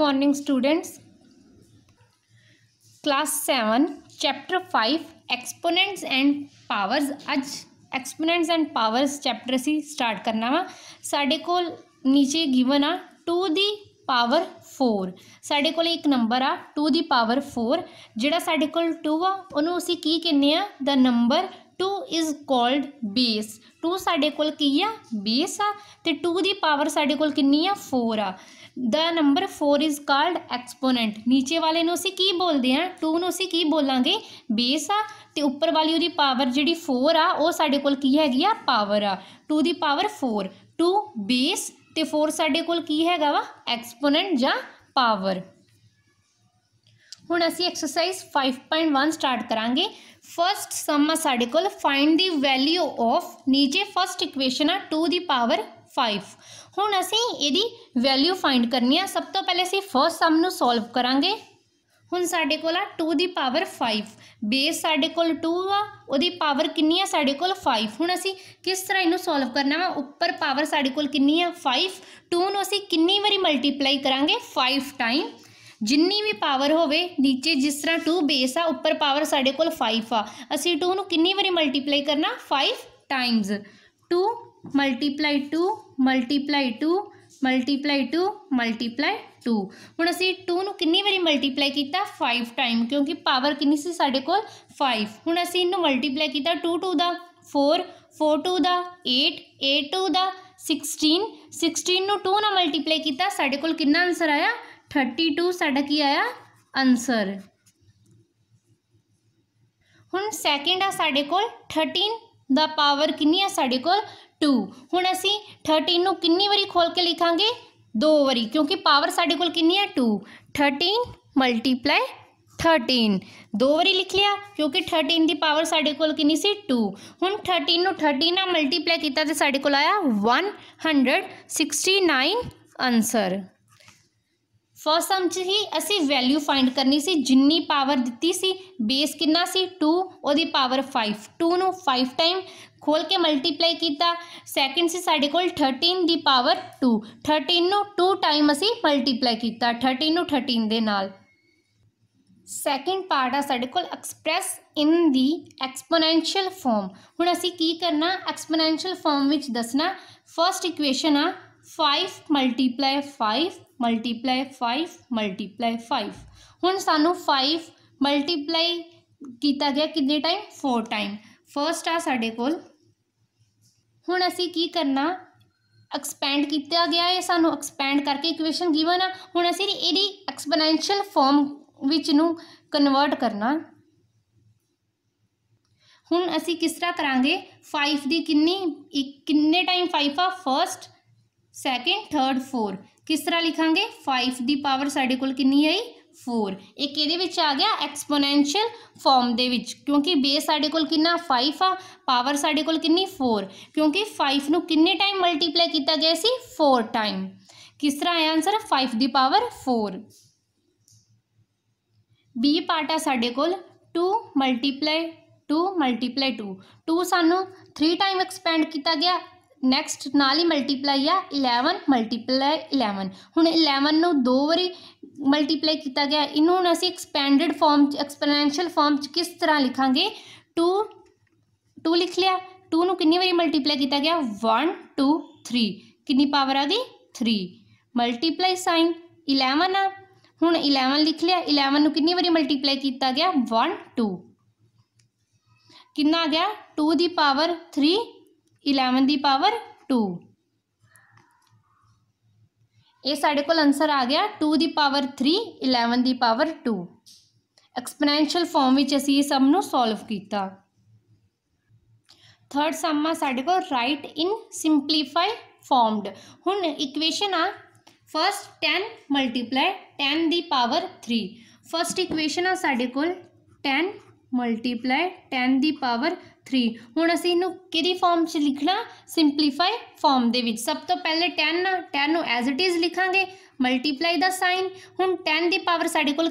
morning students class seven chapter five exponents and powers अज exponents and powers chapter से start करना वा साढ़े को नीचे गिवन आ टू द पावर फोर साढ़े को एक नंबर आ टू द पावर फोर जोड़ा साढ़े को टू आ number two is called base two साढ़े को बेस आ टू की पावर साढ़े को फोर आ the number four is called exponent नीचे वाले असं की बोलते हैं टू न असी की बोलेंगे बेस आ उपर वाली वो पावर जी फोर आडे को हैगी पावर आ टू की पावर फोर टू बेस तो फोर साढ़े को हैगा वा एक्सपोनेंट ज पावर हूँ असी exercise five point one start करा फस्ट समे को फाइंड द वैल्यू ऑफ नीचे फस्ट इक्वेशन आ टू द पावर फाइव हूँ असी यदि वैल्यू फाइंड करनी है सब तो पहले असी फस्ट सोल्व करा हूँ साढ़े को two the power five base साढ़े को टू आदि पावर किन्नी आज को फाइव हूँ असी किस तरह इन सोल्व करना वा उपर पावर साढ़े को फाइव टू नी कि वारी मल्टीप्लाई करा फाइव टाइम जिनी भी पावर हो नीचे जिस तरह टू बेस आ उपर पावर साढ़े को फाइव आ असी टू कि बारी मल्टीप्लाई करना five times two multiply two multiply two multiply two multiply two हूँ असी टू कि बारी मल्टीप्लाई किया फाइव टाइम क्योंकि पावर कि साढ़े को फाइव हूँ असी इनू मल्टीप्लाई किया टू टू का फोर फोर टू का एट एट टू का सिक्सटीन सिक्सटीन टू ना मल्टीप्लाई किया कि आंसर आया थर्टी टू साढ़ा की आया आंसर हूँ सैकेंड आ साढ़े को थर्टीन द पावर किन्नी साढ़े को टू हूँ असी थर्टीन कि वारी खोल के लिखा दो वारी क्योंकि पावर साढ़े को टू थर्टीन मल्टीप्लाई थर्टीन दो वारी लिख लिया क्योंकि थर्टीन की पावर साढ़े को टू हूँ थर्टीन थर्टीन मल्टीप्लाई किया तो साढ़े को आया one hundred sixty nine answer first sum 'ਚ ਹੀ ਅਸੀਂ ਵੈਲਿਊ ਫਾਈਂਡ ਕਰਨੀ ਸੀ ਜਿੰਨੀ ਪਾਵਰ ਦਿੱਤੀ ਸੀ ਬੇਸ ਕਿੰਨਾ ਸੀ 2 ਉਹਦੀ ਪਾਵਰ 5 2 ਨੂੰ 5 ਟਾਈਮ ਖੋਲ ਕੇ ਮਲਟੀਪਲਾਈ ਕੀਤਾ ਸੈਕਿੰਡ ਸੀ ਸਾਡੇ ਕੋਲ 13 ਦੀ ਪਾਵਰ 2 13 ਨੂੰ 2 ਟਾਈਮ ਅਸੀਂ ਮਲਟੀਪਲਾਈ ਕੀਤਾ 13 ਨੂੰ 13 ਦੇ ਨਾਲ ਸੈਕਿੰਡ ਪਾਰਟ ਆ ਸਾਡੇ ਕੋਲ ਐਕਸਪ੍ਰੈਸ ਇਨ ਦੀ ਐਕਸਪੋਨੈਂਸ਼ੀਅਲ ਫਾਰਮ ਹੁਣ ਅਸੀਂ ਕੀ ਕਰਨਾ ਐਕਸਪੋਨੈਂਸ਼ੀਅਲ ਫਾਰਮ ਵਿੱਚ ਦੱਸਣਾ ਫਰਸਟ ਇਕੁਏਸ਼ਨ ਆ five multiply five multiply five multiply five हूँ सानू फाइव मल्टीप्लाई किया गया कि टाइम फोर टाइम फर्स्ट आ साढ़े को हूँ असी की करना एक्सपेंड किया गया है सानू एक्सपेंड करके इक्वेशन गिवन आ हूँ असी यदि एक्सपोनेंशियल फॉर्म विच ਨੂੰ ਕਨਵਰਟ ਕਰਨਾ ਹੁਣ ਅਸੀਂ ਕਿਸ ਤਰ੍ਹਾਂ ਕਰਾਂਗੇ 5 ਦੀ ਕਿੰਨੀ ਕਿੰਨੇ ਟਾਈਮ 5 ਆ सैकेंड थर्ड फोर किस तरह लिखा फाइव की पावर साढ़े को आई फोर एक ये आ गया एक्सपोनशियल फॉर्म के क्योंकि बे साढ़े को फाइव आ पावर साढ़े को फोर क्योंकि फाइव न कि टाइम मल्टीप्लाई किया गया से फोर टाइम किस तरह आया answer five the power four B part आ साढ़े को two multiply two multiply two two सू थ्री टाइम एक्सपेंड किया गया नैक्सट नाल ही मल्टीप्लाई आ इलेवन मल्टीप्लाई इलेवन हूँ इलेवन में दो वारी मल्टीप्लाई किया गया इन हूँ असं एक्सपेंडिड फॉर्म एक्सपेनशियल फॉर्म किस तरह लिखा टू टू लिख लिया टू न कि बारी मल्टीप्लाई किया गया वन टू थ्री कि पावर आ गई थ्री मल्टीप्लाई साइन इलेवन आ हूँ इलेवन लिख लिया इलेवन कि बारी मल्टीप्लाई किया गया वन टू कि आ गया टू दावर थ्री 11 ਦੀ ਪਾਵਰ 2 ਇਹ ਸਾਡੇ ਕੋਲ ਆਨਸਰ ਆ ਗਿਆ 2 ਦੀ ਪਾਵਰ 3 11 ਦੀ ਪਾਵਰ 2 ਐਕਸਪੋਨੈਂਸ਼ੀਅਲ ਫਾਰਮ ਵਿੱਚ ਅਸੀਂ ਇਹ ਸਭ ਨੂੰ ਸੋਲਵ ਕੀਤਾ ਥਰਡ ਸਮ ਆ ਸਾਡੇ ਕੋਲ ਰਾਈਟ ਇਨ ਸਿੰਪਲੀਫਾਈ ਫਾਰਮਡ ਹੁਣ ਇਕੁਏਸ਼ਨ ਆ ਫਰਸਟ 10 ਮਲਟੀਪਲਾਈ 10 ਦੀ ਪਾਵਰ 3 ਫਰਸਟ ਇਕੁਏਸ਼ਨ ਆ ਸਾਡੇ ਕੋਲ 10 multiply ten the power three हूँ असं कि फॉर्म च लिखना सिंपलीफाई फॉर्म के सब तो पहले टेन ना टेन एज इट इज़ लिखा मल्टीप्लाई का साइन हूँ टेन की पावर साढ़े को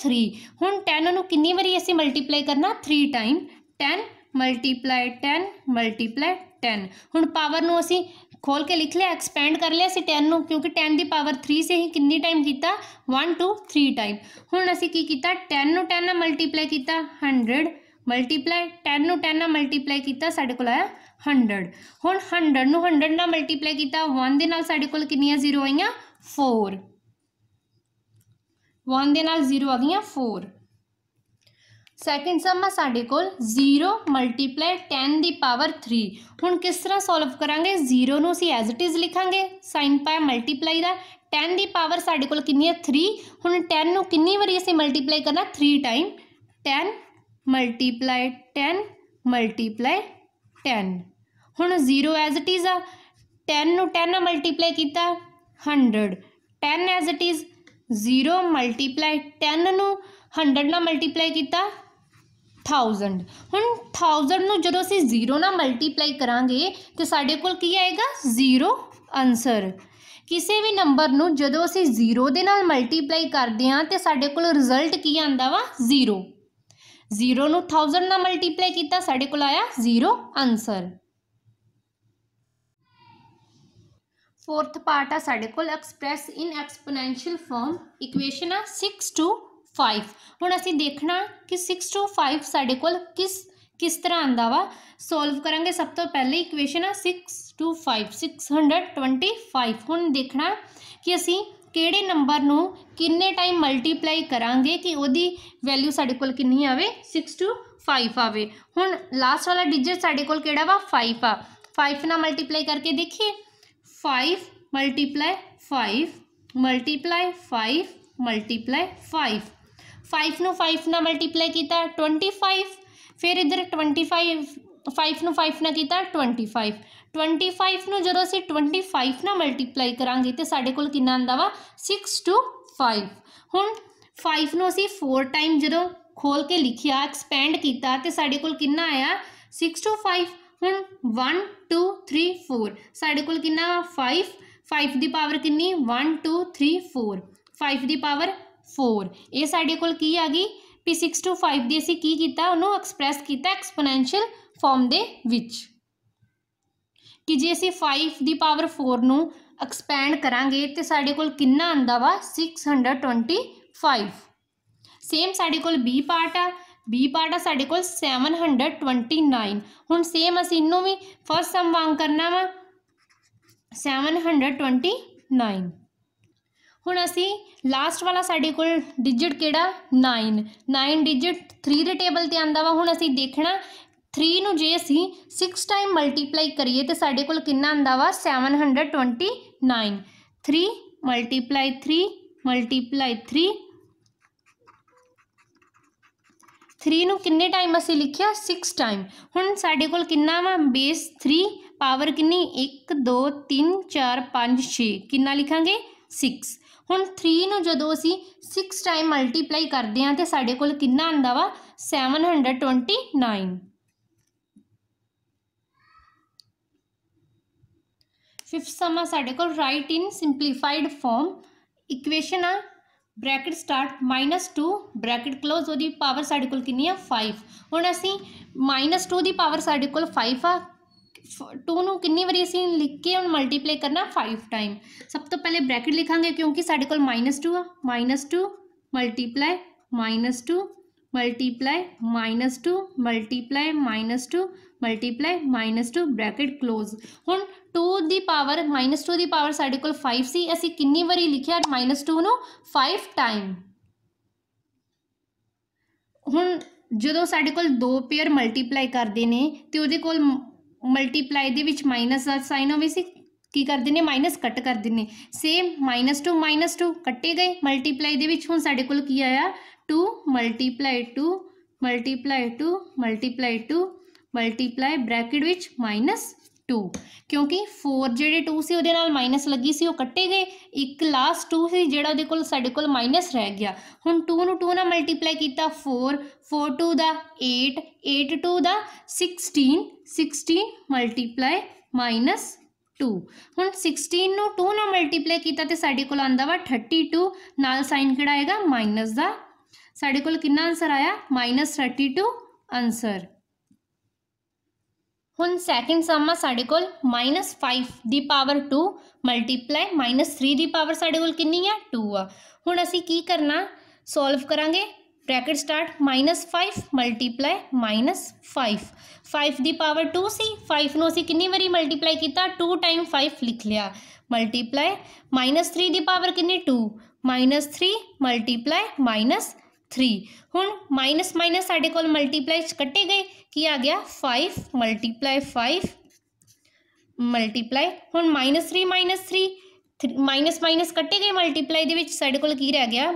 थ्री हूँ टेन कि वारी असं मल्टीप्लाई करना three time ten multiply ten multiply ten हूँ पावर असी खोल के लिख लिया एक्सपेंड कर लिया असी टेन क्योंकि टेन की पावर थ्री से ही किन्नी टाइम किया वन टू थ्री टाइम हूँ असी की किया टेन टेन मल्टीप्लाई किया hundred multiply ten ten multiply किया साढ़े को आया हंड्रड हूँ हंडर्ड न हंडर्ड न मल्टीप्लाई किया वन के को कि जीरो आई फोर वन के जीरो आ गई फोर ਸੈਕਿੰਡ ਸਮ ਆ ਸਾਡੇ ਕੋਲ 0 ਮਲਟੀਪਲਾਈ 10 ਦੀ ਪਾਵਰ 3 ਹੁਣ ਕਿਸ ਤਰ੍ਹਾਂ ਸੋਲਵ ਕਰਾਂਗੇ 0 ਨੂੰ ਅਸੀਂ ਐਜ਼ ਇਟ ਇਜ਼ ਲਿਖਾਂਗੇ sin ਪਾਈ ਮਲਟੀਪਲਾਈ ਦਾ 10 ਦੀ ਪਾਵਰ ਸਾਡੇ ਕੋਲ ਕਿੰਨੀ ਹੈ 3 ਹੁਣ 10 ਨੂੰ ਕਿੰਨੀ ਵਾਰੀ ਅਸੀਂ ਮਲਟੀਪਲਾਈ ਕਰਨਾ 3 ਟਾਈਮ 10 ਮਲਟੀਪਲਾਈ 10 ਮਲਟੀਪਲਾਈ 10 ਹੁਣ 0 ਐਜ਼ ਇਟ ਇਜ਼ ਆ 10 ਨੂੰ 10 ਨਾਲ ਮਲਟੀਪਲਾਈ ਕੀਤਾ 100 10 ਐਜ਼ ਇਟ ਇਜ਼ 0 ਮਲਟੀਪਲਾਈ 10 ਨੂੰ 100 ਨਾਲ ਮਲਟੀਪਲਾਈ ਕੀਤਾ 1000 ਹੁਣ 1000 ਨੂੰ ਜਦੋਂ ਅਸੀਂ 0 ਨਾਲ ਮਲਟੀਪਲਾਈ ਕਰਾਂਗੇ ਤੇ ਸਾਡੇ ਕੋਲ ਕੀ ਆਏਗਾ 0 ਆਨਸਰ ਕਿਸੇ ਵੀ ਨੰਬਰ ਨੂੰ ਜਦੋਂ ਅਸੀਂ 0 ਦੇ ਨਾਲ ਮਲਟੀਪਲਾਈ ਕਰਦੇ ਹਾਂ ਤੇ ਸਾਡੇ ਕੋਲ ਰਿਜ਼ਲਟ ਕੀ ਆਂਦਾ ਵਾ 0 0 ਨੂੰ 1000 ਨਾਲ ਮਲਟੀਪਲਾਈ ਕੀਤਾ ਸਾਡੇ ਕੋਲ ਆਇਆ 0 ਆਨਸਰ फोर्थ पार्ट आ साढ़े को express in exponential form equation आ सिक्स टू फाइव हूँ असी देखना कि सिक्स टू फाइव साढ़े को किस किस तरह आता वा सोल्व करा सब तो पहले इक्वेशन आ six two five six hundred twenty five हूँ देखना कि असी कि नंबर न किन्ने टाइम मल्टीप्लाई करा कि वैल्यू साढ़े को आए सिक्स टू फाइव आए हूँ लास्ट वाला डिजिट साढ़े को फाइव आ फाइव ना मल्टीप्लाई करके देखिए five multiply five multiply five multiply five five न फाइव न मल्टीप्लाई किया ट्वेंटी फाइव फिर इधर ट्वेंटी फाइव फाइव न फाइव ना किया ट्वेंटी फाइव ट्वेंटी फाइव न जो असं ट्वेंटी फाइव ना मल्टीप्लाई करा तो साढ़े को आता वा सिक्स टू फाइव हूँ फाइव न असी फोर टाइम जो खोल के लिखिया एक्सपेंड किया तो साढ़े को कि आया सिक्स टू फाइव हूँ वन टू थ्री फोर साढ़े को फाइव फाइव की पावर कि one two three four five की पावर 4 ਇਹ ਸਾਡੇ ਕੋਲ ਕੀ ਆ ਗਈ ਪੀ 6 ਟੂ 5 ਦੀ ਅਸੀਂ ਕੀ ਕੀਤਾ ਉਹਨੂੰ ਐਕਸਪ੍ਰੈਸ ਕੀਤਾ ਐਕਸਪੋਨੈਂਸ਼ੀਅਲ ਫਾਰਮ ਦੇ ਵਿੱਚ ਕਿ ਜੇ ਅਸੀਂ 5 ਦੀ ਪਾਵਰ 4 ਨੂੰ ਐਕਸਪੈਂਡ ਕਰਾਂਗੇ ਤੇ ਸਾਡੇ ਕੋਲ ਕਿੰਨਾ ਆਂਦਾ ਵਾ 625 ਸੇਮ ਸਾਡੇ ਕੋਲ B ਪਾਰਟ ਆ B ਪਾਰਟ ਆ ਸਾਡੇ ਕੋਲ 729 ਹੁਣ ਸੇਮ ਅਸੀਂ ਇਹਨੂੰ ਵੀ ਫਸਟ ਸਮ ਵਾਂਗ ਕਰਨਾ ਵਾ 729 हूँ असी लास्ट वाला साढ़े को डिजिट कि नाइन नाइन डिजिट थ्री के टेबल पर आता वा हूँ असी देखना थ्री न जे असी सिक्स टाइम मल्टीप्लाई करिए तो साढ़े को seven hundred twenty nine three multiply three multiply three three न कि टाइम असी लिखिया सिक्स टाइम हूँ साढ़े को बेस थ्री पावर कि एक दो तीन चार पाँच छे कि लिखा सिक्स ਹੁਣ 3 ਨੂੰ ਜਦੋਂ ਅਸੀਂ 6 ਟਾਈਮ ਮਲਟੀਪਲਾਈ ਕਰਦੇ ਹਾਂ ਤੇ ਸਾਡੇ ਕੋਲ ਕਿੰਨਾ ਆਂਦਾ ਵਾ 729 ਫਿਫਥ ਸਮ ਆ ਸਾਡੇ ਕੋਲ right in simplified form equation ਆ ਬ੍ਰੈਕਟ ਸਟਾਰਟ -2 ਬ੍ਰੈਕਟ ਕਲੋਜ਼ ਉਹਦੀ ਪਾਵਰ ਸਾਡੇ ਕੋਲ ਕਿੰਨੀ ਆ 5 ਹੁਣ ਅਸੀਂ -2 ਦੀ ਪਾਵਰ ਸਾਡੇ ਕੋਲ 5 ਆ टू नू कि बार असी लिख के हम मल्टीप्लाई करना फाइव टाइम सब तो पहले ब्रैकेट लिखा क्योंकि साढ़े को माइनस टू आ minus two multiply minus two multiply minus two multiply minus two multiply minus two bracket close हूँ टू की पावर माइनस टू की पावर साढ़े को फाइव से असी कि बारी लिखे माइनस टू न फाइव टाइम हूँ जो साढ़े को दो पेयर मल्टीप्लाई करते हैं तो वो को मल्टीप्लाई दे माइनस साइन ऑफ कर दें माइनस कट कर दें same minus two minus two कट्टे गए मल्टीप्लाई दे हूँ साढ़े को आया two multiply two multiply two multiply two multiply bracket minus 2 ਕਿਉਂਕਿ 4 ਜਿਹੜੇ 2 ਸੀ ਉਹਦੇ ਨਾਲ ਮਾਈਨਸ ਲੱਗੀ ਸੀ ਉਹ ਕੱਟੇ ਗਏ ਇੱਕ ਲਾਸਟ 2 ਸੀ ਜਿਹੜਾ ਉਹਦੇ ਕੋਲ ਸਾਡੇ ਕੋਲ ਮਾਈਨਸ ਰਹਿ ਗਿਆ ਹੁਣ 2 ਨੂੰ 2 ਨਾਲ ਮਲਟੀਪਲਾਈ ਕੀਤਾ 4 4 2 ਦਾ 8 8 2 ਦਾ 16 16 ਮਲਟੀਪਲਾਈ ਮਾਈਨਸ 2 ਹੁਣ 16 ਨੂੰ 2 ਨਾਲ ਮਲਟੀਪਲਾਈ ਕੀਤਾ ਤੇ ਸਾਡੇ ਕੋਲ ਆਂਦਾ ਵਾ 32 ਨਾਲ ਸਾਈਨ ਕਿਹੜਾ ਆਏਗਾ ਮਾਈਨਸ ਦਾ ਸਾਡੇ ਕੋਲ ਕਿੰਨਾ ਆਨਸਰ ਆਇਆ -32 ਆਨਸਰ हूँ सैकेंड सम साढ़े को माइनस फाइव की power two multiply minus three की पावर साढ़े को कि टू आ हूँ असी की करना सोल्व करा bracket start minus five multiply minus five five की पावर टू सी फाइव में असी कि बारी मल्टीप्लाई किया टू टाइम फाइव लिख लिया मल्टीप्लाई माइनस थ्री की पावर कि two minus three multiply minus 3 ਹੁਣ ਮਾਈਨਸ ਮਾਈਨਸ ਸਾਡੇ ਕੋਲ ਮਲਟੀਪਲਾਈਸ ਕੱਟੇ ਗਏ ਕੀ ਆ ਗਿਆ 5 ਮਲਟੀਪਲਾਈ 5 ਮਲਟੀਪਲਾਈ ਹੁਣ -3 -3 ਮਾਈਨਸ ਮਾਈਨਸ ਕੱਟੇ ਗਏ ਮਲਟੀਪਲਾਈ ਦੇ ਵਿੱਚ ਸਾਡੇ ਕੋਲ ਕੀ ਰਹਿ ਗਿਆ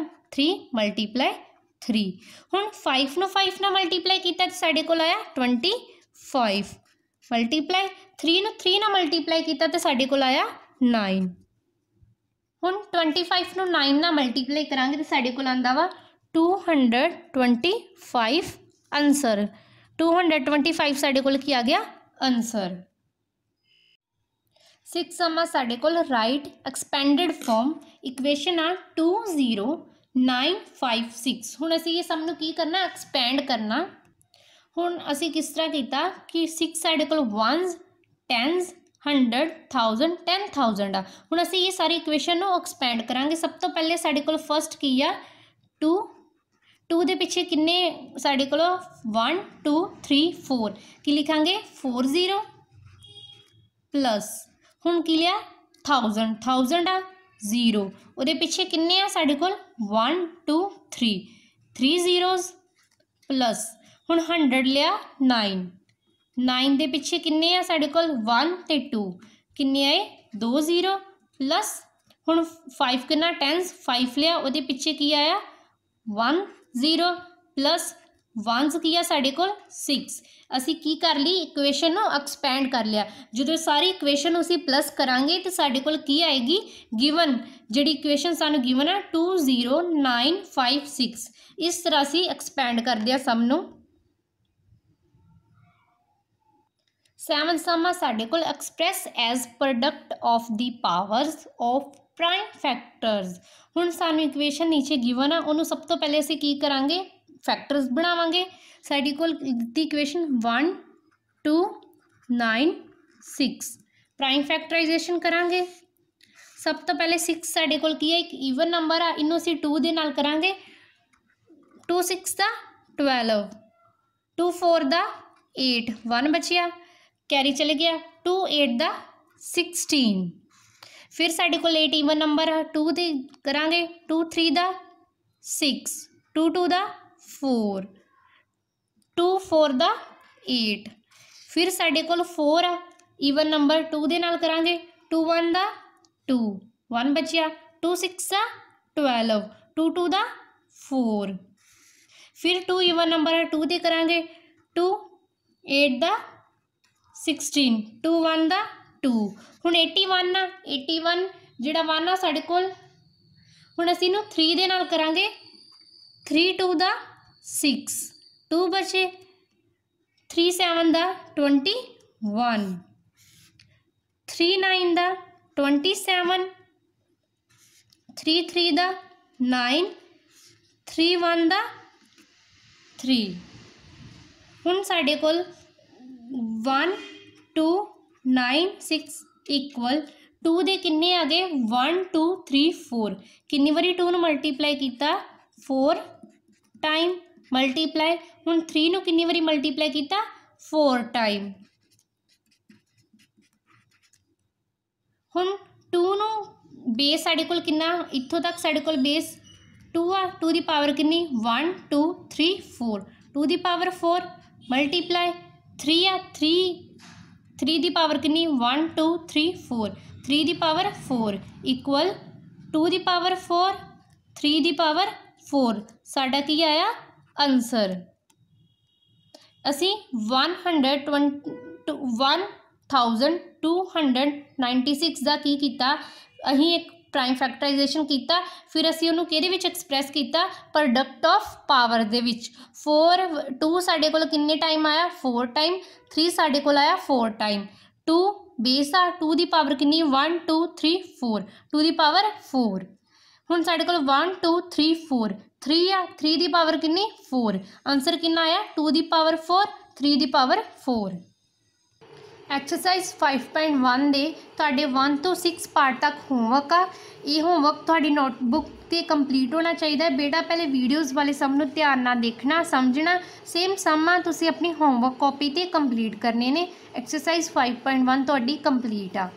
3 ਮਲਟੀਪਲਾਈ 3 ਹੁਣ 5 ਨੂੰ 5 ਨਾਲ ਮਲਟੀਪਲਾਈ ਕੀਤਾ ਤਾਂ ਸਾਡੇ ਕੋਲ ਆਇਆ 25 ਮਲਟੀਪਲਾਈ 3 ਨੂੰ 3 ਨਾਲ ਮਲਟੀਪਲਾਈ ਕੀਤਾ ਤਾਂ ਸਾਡੇ ਕੋਲ ਆਇਆ 9 ਹੁਣ 25 ਨੂੰ 9 ਨਾਲ ਮਲਟੀਪਲਾਈ ਕਰਾਂਗੇ ਤਾਂ ਸਾਡੇ ਕੋਲ ਆਂਦਾ ਵਾ two twenty five answer two twenty five साढ़े को किया गया आंसर सिक्स समा साढ़े को राइट एक्सपेंडेड फॉर्म इक्वेशन आ two zero nine five six हूँ असं ये सामू की करना एक्सपेंड करना हूँ असी किस तरह किया कि सिक्स साढ़े को ones tens hundred thousand ten thousand आ हूँ असं ये सारी इक्वेशन एक्सपेंड करा सब तो पहले साढ़े को फस्ट की आ टू 2 ਦੇ ਪਿੱਛੇ ਕਿੰਨੇ ਸਾਡੇ ਕੋਲ 1 2 3 4 ਕੀ ਲਿਖਾਂਗੇ 40 ਪਲੱਸ ਹੁਣ ਕੀ ਲਿਆ 1000 1000 ਆ 0 ਉਹਦੇ ਪਿੱਛੇ ਕਿੰਨੇ ਆ ਸਾਡੇ ਕੋਲ 1 2 3 3 ਜ਼ੀਰੋਸ ਪਲੱਸ ਹੁਣ 100 ਲਿਆ 9 9 ਦੇ ਪਿੱਛੇ ਕਿੰਨੇ ਆ ਸਾਡੇ ਕੋਲ 1 ਤੇ 2 ਕਿੰਨੇ ਆਏ 2 ਜ਼ੀਰੋ ਪਲੱਸ ਹੁਣ 5 ਕਿੰਨਾ 10s 5 ਲਿਆ ਉਹਦੇ ਪਿੱਛੇ ਕੀ ਆਇਆ 1 जीरो प्लस वनज की है साढ़े को सिक्स असी की कर ली इक्वेन एक्सपेंड कर लिया जो सारी इक्वेन असी प्लस करा तो साढ़े को आएगी गिवन जी इक्वेन सू गिवन है two zero nine five six इस तरह असी एक्सपेंड कर दिया सबनों सैवन समा साढ़े को as product of the power of prime factors हूँ सू इक्वेन नीचे गिवन है उन्होंने सब तो पहले असं की करा फैक्टर्स बनावे साढ़े को इक्वेन one two nine six prime factorization करा सब तो पहले सिक्स साढ़े को एक ईवन नंबर आ इनू असी टू दे करा टू सिक्स का ट्वेल्व टू फोर का एट वन बचिया कैरी चले गया टू एट का सिक्सटीन फिर साढ़े को लेट ईवन नंबर टू द करा टू थ्री द सिक्स टू टू द फोर टू फोर द एट फिर साढ़े को फोर ईवन नंबर टू के नाल करा टू वन द टू वन बचिया two six twelve two two द फोर फिर टू ईवन नंबर टू द करा two eight sixteen two one द 2 ਹੁਣ 81 ਆ 81 ਜਿਹੜਾ 1 ਆ ਸਾਡੇ ਕੋਲ ਹੁਣ ਅਸੀਂ ਇਹਨੂੰ 3 ਦੇ ਨਾਲ ਕਰਾਂਗੇ 3 2 ਦਾ 6 2 ਬਚੇ 3 7 ਦਾ 21 3 9 ਦਾ 27 3 3 ਦਾ 9 3 1 ਦਾ 3 ਹੁਣ ਸਾਡੇ ਕੋਲ 1 2 नाइन सिक्स इक्वल टू दे किन्ने आ गए वन टू थ्री फोर किन्नी बारी टू मल्टीप्लाई किया फोर टाइम मल्टीप्लाई हूँ थ्री न कि बारी मल्टीप्लाई किया फोर टाइम हूँ टू न बेस साढ़े को इतों तक साढ़े को बेस टू आ टू की पावर कि one two three four two की पावर फोर मल्टीप्लाई थ्री आ थ्री थ्री की पावर किन्नी one two three four three की पावर फोर इक्वल टू की पावर फोर थ्री की पावर फोर साढ़ा की आया आंसर असी one hundred twenty two one thousand two hundred ninety six का की किया अं एक प्राइम फैक्टराइजेशन किया फिर असी उन्होंने केसप्रैस किया product of power four two साढ़े को टाइम आया फोर टाइम थ्री साढ़े को आया फोर टाइम टू बेस आ टू की पावर कि one two three four two की पावर फोर हूँ साढ़े को one two three four three आ थ्री की पावर कि फोर आंसर कि आया टू की पावर फोर थ्री की पावर फोर ਐਕਸਰਸਾਈਜ਼ 5.1 ਦੇ ਤੁਹਾਡੇ 1 ਤੋਂ 6 ਪਾਰਟ ਤੱਕ ਹੋਮਵਰਕ ਆ ਇਹ ਹੋਮਵਰਕ ਤੁਹਾਡੀ ਨੋਟਬੁੱਕ ਤੇ ਕੰਪਲੀਟ ਹੋਣਾ ਚਾਹੀਦਾ ਹੈ ਬੇਟਾ ਪਹਿਲੇ ਵੀਡੀਓਜ਼ ਵਾਲੇ ਸਭ ਨੂੰ ਧਿਆਨ ਨਾਲ ਦੇਖਣਾ ਸਮਝਣਾ ਸੇਮ ਸਮਾਂ ਤੁਸੀਂ ਆਪਣੀ ਹੋਮਵਰਕ ਕਾਪੀ ਤੇ ਕੰਪਲੀਟ ਕਰਨੇ ਨੇ ਐਕਸਰਸਾਈਜ਼ 5.1 ਤੁਹਾਡੀ ਕੰਪਲੀਟ ਆ